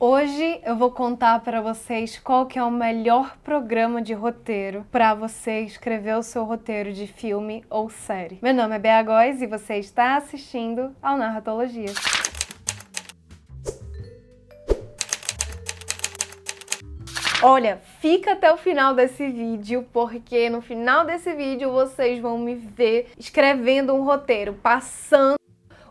Hoje eu vou contar para vocês qual que é o melhor programa de roteiro para você escrever o seu roteiro de filme ou série. Meu nome é Bea Góes e você está assistindo ao Narratologia. Olha, fica até o final desse vídeo, porque no final desse vídeo vocês vão me ver escrevendo um roteiro, passando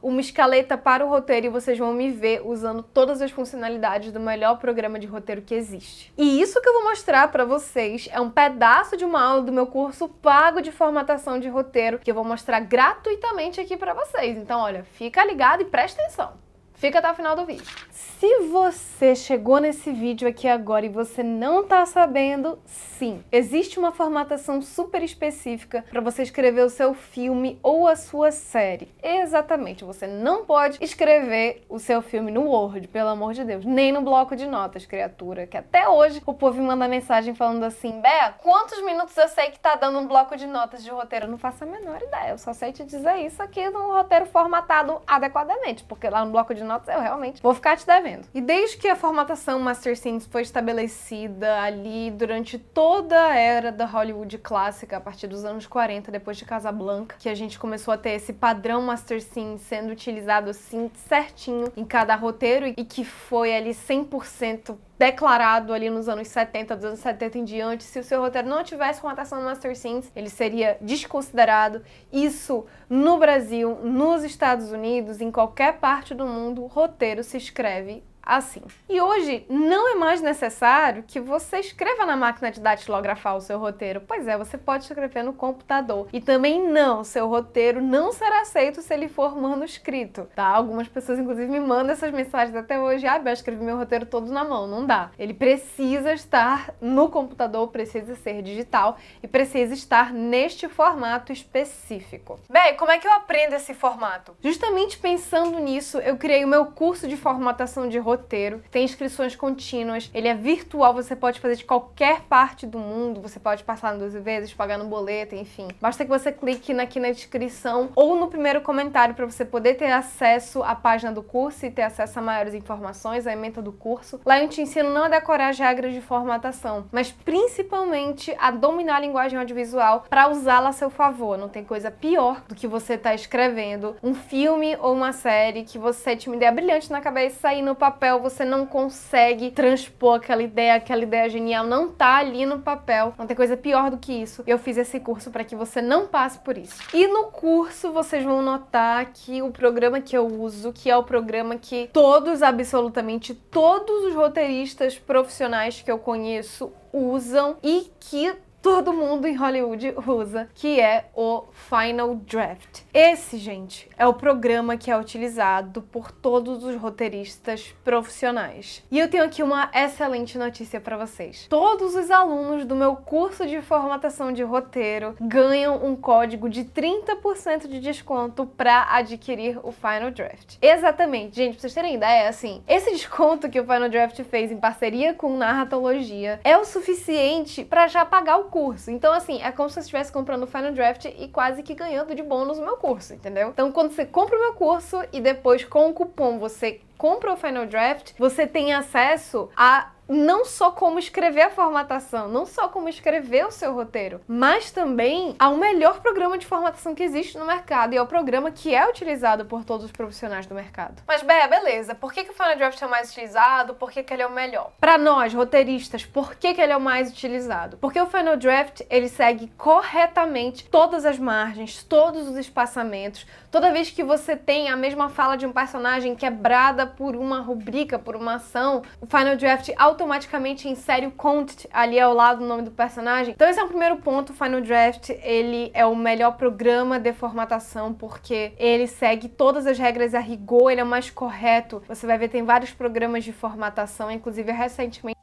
uma escaleta para o roteiro e vocês vão me ver usando todas as funcionalidades do melhor programa de roteiro que existe. E isso que eu vou mostrar para vocês é um pedaço de uma aula do meu curso pago de formatação de roteiro que eu vou mostrar gratuitamente aqui para vocês. Então, olha, fica ligado e presta atenção. Fica até o final do vídeo. Se você chegou nesse vídeo aqui agora e você não tá sabendo, sim, existe uma formatação super específica para você escrever o seu filme ou a sua série. Exatamente, você não pode escrever o seu filme no Word, pelo amor de Deus, nem no bloco de notas, criatura, que até hoje o povo me manda mensagem falando assim, Bé, quantos minutos eu sei que tá dando um bloco de notas de roteiro? Eu não faço a menor ideia, eu só sei te dizer isso aqui no roteiro formatado adequadamente, porque lá no bloco de notas, eu realmente vou ficar te devendo. E desde que a formatação Master Scenes foi estabelecida ali durante toda a era da Hollywood clássica, a partir dos anos 40, depois de Casablanca, que a gente começou a ter esse padrão Master Scene sendo utilizado assim certinho em cada roteiro e que foi ali 100% declarado ali nos anos 70, dos anos 70 em diante, se o seu roteiro não tivesse com conotação Master Scenes, ele seria desconsiderado. Isso no Brasil, nos Estados Unidos, em qualquer parte do mundo, roteiro se escreve assim. E hoje não é mais necessário que você escreva na máquina de datilografar o seu roteiro. Pois é, você pode escrever no computador. E também não, seu roteiro não será aceito se ele for manuscrito, tá? Algumas pessoas inclusive me mandam essas mensagens até hoje, ah, eu escrevi meu roteiro todo na mão, não dá. Ele precisa estar no computador, precisa ser digital e precisa estar neste formato específico. Bem, como é que eu aprendo esse formato? Justamente pensando nisso, eu criei o meu curso de formatação de roteiro roteiro, tem inscrições contínuas, ele é virtual, você pode fazer de qualquer parte do mundo, você pode passar em 12 vezes, pagar no boleto, enfim. Basta que você clique aqui na descrição ou no primeiro comentário para você poder ter acesso à página do curso e ter acesso a maiores informações, a emenda do curso. Lá eu te ensino não a decorar as regras de formatação, mas principalmente a dominar a linguagem audiovisual para usá-la a seu favor. Não tem coisa pior do que você estar tá escrevendo um filme ou uma série que você tinha uma ideia brilhante na cabeça e sair no papel papel, você não consegue transpor aquela ideia, aquela ideia genial não tá ali no papel. Não tem coisa pior do que isso. Eu fiz esse curso para que você não passe por isso. E no curso vocês vão notar que o programa que eu uso, que é o programa que todos, absolutamente todos os roteiristas profissionais que eu conheço usam e que todo mundo em Hollywood usa, que é o Final Draft. Esse, gente, é o programa que é utilizado por todos os roteiristas profissionais. E eu tenho aqui uma excelente notícia para vocês. Todos os alunos do meu curso de formatação de roteiro ganham um código de 30% de desconto para adquirir o Final Draft. Exatamente, gente, pra vocês terem ideia, assim, esse desconto que o Final Draft fez em parceria com Narratologia é o suficiente para já pagar o curso. Então, assim, é como se eu estivesse comprando o Final Draft e quase que ganhando de bônus o meu curso, entendeu? Então, quando você compra o meu curso e depois com o cupom você compra o Final Draft, você tem acesso a não só como escrever a formatação, não só como escrever o seu roteiro, mas também ao melhor programa de formatação que existe no mercado e ao é programa que é utilizado por todos os profissionais do mercado. Mas, Bé, beleza, por que, que o Final Draft é o mais utilizado? Por que, que ele é o melhor? Para nós, roteiristas, por que, que ele é o mais utilizado? Porque o Final Draft, ele segue corretamente todas as margens, todos os espaçamentos, toda vez que você tem a mesma fala de um personagem quebrada por uma rubrica, por uma ação, o Final Draft automaticamente automaticamente insere o Content ali ao lado do nome do personagem. Então esse é o primeiro ponto, o Final Draft, ele é o melhor programa de formatação porque ele segue todas as regras a rigor, ele é o mais correto. Você vai ver, tem vários programas de formatação, inclusive recentemente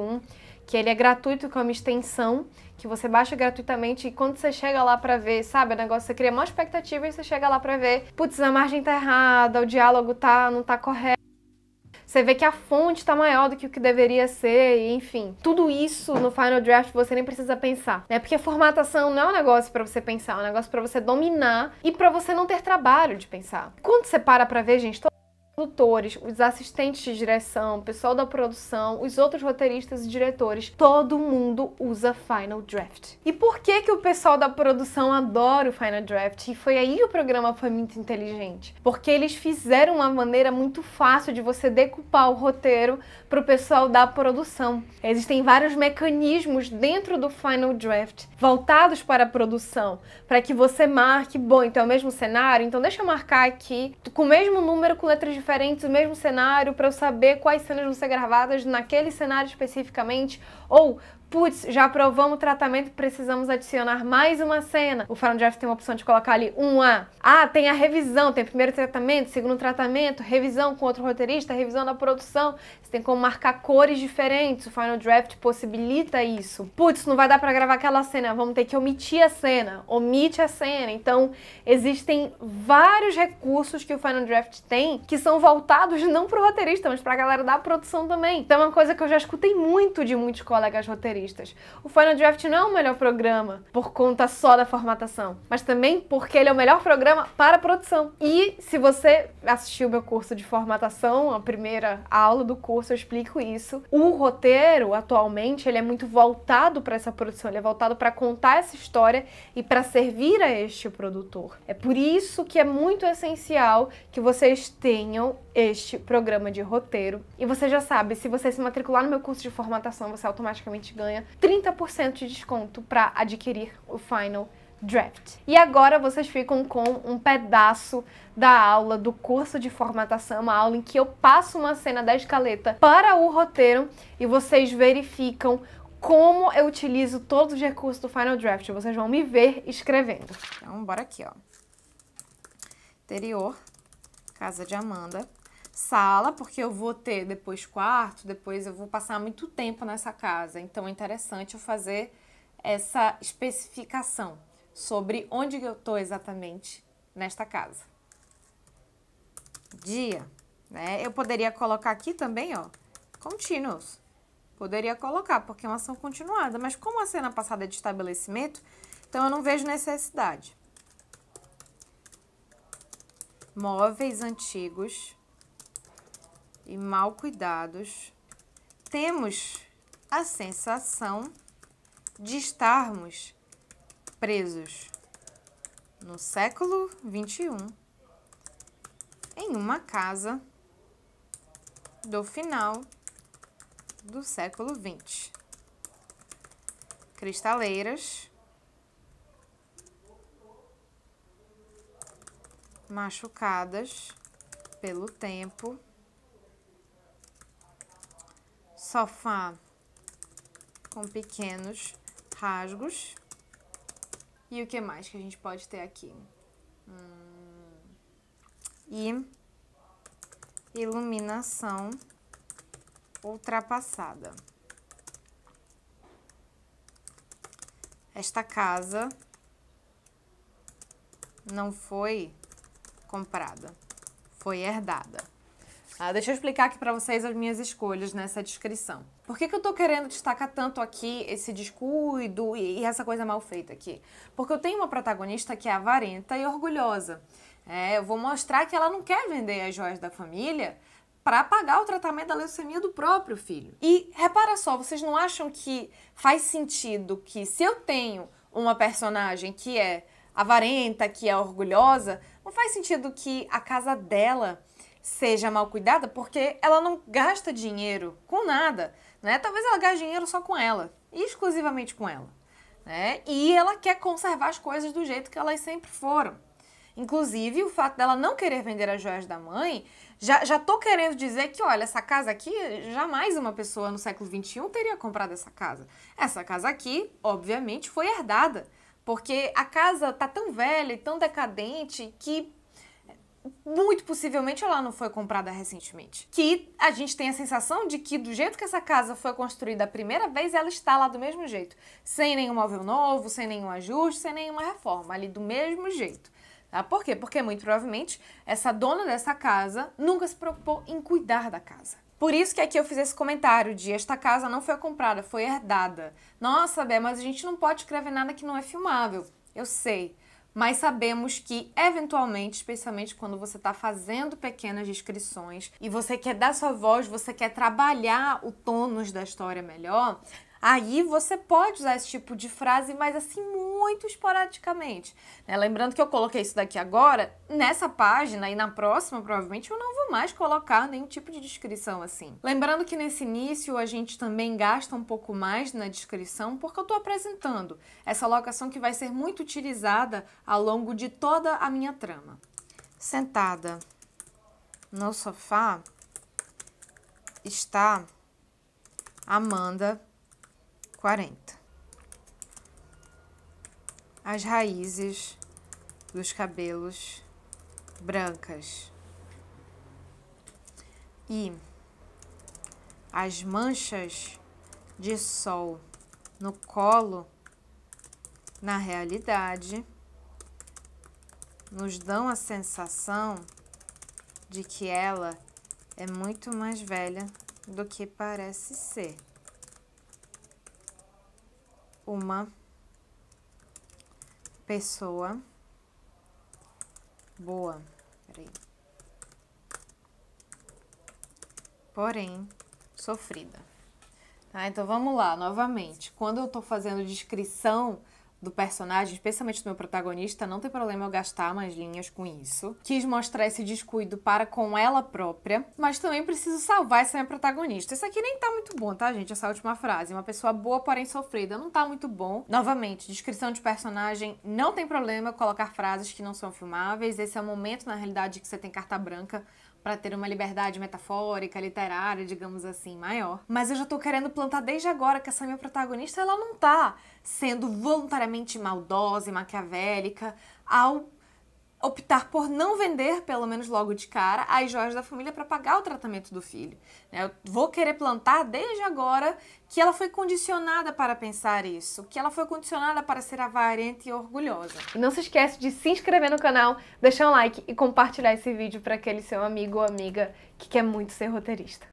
um que ele é gratuito, que é uma extensão que você baixa gratuitamente e quando você chega lá para ver, sabe, o negócio você cria maior expectativa e você chega lá para ver, putz, a margem tá errada, o diálogo tá não tá correto você vê que a fonte está maior do que o que deveria ser, e, enfim. Tudo isso no Final Draft você nem precisa pensar, né? Porque formatação não é um negócio para você pensar, é um negócio para você dominar e para você não ter trabalho de pensar. Quando você para para ver, gente, produtores, os assistentes de direção, o pessoal da produção, os outros roteiristas e diretores, todo mundo usa Final Draft. E por que que o pessoal da produção adora o Final Draft? E foi aí que o programa foi muito inteligente, porque eles fizeram uma maneira muito fácil de você decupar o roteiro para o pessoal da produção. Existem vários mecanismos dentro do Final Draft voltados para a produção, para que você marque, bom, então é o mesmo cenário, então deixa eu marcar aqui com o mesmo número com letras de diferentes o mesmo cenário para eu saber quais cenas vão ser gravadas naquele cenário especificamente ou putz, já aprovamos o tratamento, precisamos adicionar mais uma cena. O Final Draft tem uma opção de colocar ali um A. Ah, tem a revisão, tem primeiro tratamento, segundo tratamento, revisão com outro roteirista, revisão da produção. Você tem como marcar cores diferentes. O Final Draft possibilita isso. Putz, não vai dar para gravar aquela cena, vamos ter que omitir a cena. Omite a cena. Então, existem vários recursos que o Final Draft tem que são voltados não pro roteirista, mas pra galera da produção também. Então, é uma coisa que eu já escutei muito de muitos colegas roteiristas o Final Draft não é o melhor programa por conta só da formatação, mas também porque ele é o melhor programa para produção. E se você assistiu meu curso de formatação, a primeira aula do curso, eu explico isso. O roteiro, atualmente, ele é muito voltado para essa produção, ele é voltado para contar essa história e para servir a este produtor. É por isso que é muito essencial que vocês tenham este programa de roteiro. E você já sabe, se você se matricular no meu curso de formatação, você automaticamente ganha ganha 30% de desconto para adquirir o Final Draft. E agora vocês ficam com um pedaço da aula do curso de formatação, uma aula em que eu passo uma cena da escaleta para o roteiro e vocês verificam como eu utilizo todos os recursos do Final Draft. Vocês vão me ver escrevendo. Então, bora aqui, ó. Interior, casa de Amanda, sala, porque eu vou ter depois quarto, depois eu vou passar muito tempo nessa casa. Então é interessante eu fazer essa especificação sobre onde eu estou exatamente nesta casa. Dia, né? Eu poderia colocar aqui também, ó, contínuos. Poderia colocar, porque é uma ação continuada, mas como a cena passada é de estabelecimento, então eu não vejo necessidade. Móveis antigos e mal cuidados, temos a sensação de estarmos presos no século 21 em uma casa do final do século 20. Cristaleiras, machucadas pelo tempo sofá com pequenos rasgos. E o que mais que a gente pode ter aqui? Hum, e iluminação ultrapassada. Esta casa não foi comprada, foi herdada. Ah, deixa eu explicar aqui para vocês as minhas escolhas nessa descrição. Por que, que eu tô querendo destacar tanto aqui esse descuido e, e essa coisa mal feita aqui? Porque eu tenho uma protagonista que é avarenta e orgulhosa. É, eu vou mostrar que ela não quer vender as joias da família para pagar o tratamento da leucemia do próprio filho. E repara só, vocês não acham que faz sentido que se eu tenho uma personagem que é avarenta, que é orgulhosa, não faz sentido que a casa dela seja mal cuidada porque ela não gasta dinheiro com nada, né? Talvez ela gaste dinheiro só com ela, exclusivamente com ela, né? E ela quer conservar as coisas do jeito que elas sempre foram. Inclusive, o fato dela não querer vender as joias da mãe, já, já tô querendo dizer que, olha, essa casa aqui, jamais uma pessoa no século XXI teria comprado essa casa. Essa casa aqui, obviamente, foi herdada, porque a casa tá tão velha e tão decadente que muito possivelmente ela não foi comprada recentemente. Que a gente tem a sensação de que do jeito que essa casa foi construída a primeira vez, ela está lá do mesmo jeito, sem nenhum móvel novo, sem nenhum ajuste, sem nenhuma reforma, ali do mesmo jeito. Tá? Por quê? Porque muito provavelmente essa dona dessa casa nunca se preocupou em cuidar da casa. Por isso que aqui eu fiz esse comentário de esta casa não foi comprada, foi herdada. Nossa, Bé, mas a gente não pode escrever nada que não é filmável. Eu sei mas sabemos que, eventualmente, especialmente quando você está fazendo pequenas descrições e você quer dar sua voz, você quer trabalhar o tônus da história melhor, aí você pode usar esse tipo de frase, mas assim, muito muito esporadicamente. Né? Lembrando que eu coloquei isso daqui agora, nessa página e na próxima, provavelmente, eu não vou mais colocar nenhum tipo de descrição assim. Lembrando que nesse início a gente também gasta um pouco mais na descrição, porque eu estou apresentando essa locação que vai ser muito utilizada ao longo de toda a minha trama. Sentada no sofá está Amanda 40 as raízes dos cabelos brancas e as manchas de sol no colo, na realidade, nos dão a sensação de que ela é muito mais velha do que parece ser. Uma pessoa boa. Peraí. Porém, sofrida. Tá? Então vamos lá, novamente. Quando eu estou fazendo descrição do personagem, especialmente do meu protagonista, não tem problema eu gastar mais linhas com isso. Quis mostrar esse descuido para com ela própria, mas também preciso salvar essa minha protagonista. Isso aqui nem tá muito bom, tá, gente? Essa última frase. Uma pessoa boa, porém sofrida. Não tá muito bom. Novamente, descrição de personagem, não tem problema colocar frases que não são filmáveis. Esse é o momento, na realidade, que você tem carta branca para ter uma liberdade metafórica, literária, digamos assim, maior. Mas eu já tô querendo plantar desde agora que essa minha protagonista ela não tá sendo voluntariamente maldosa e maquiavélica ao optar por não vender, pelo menos logo de cara, as joias da família para pagar o tratamento do filho. Né? Eu vou querer plantar desde agora que ela foi condicionada para pensar isso, que ela foi condicionada para ser avarenta e orgulhosa. E não se esquece de se inscrever no canal, deixar um like e compartilhar esse vídeo para aquele seu amigo ou amiga que quer muito ser roteirista.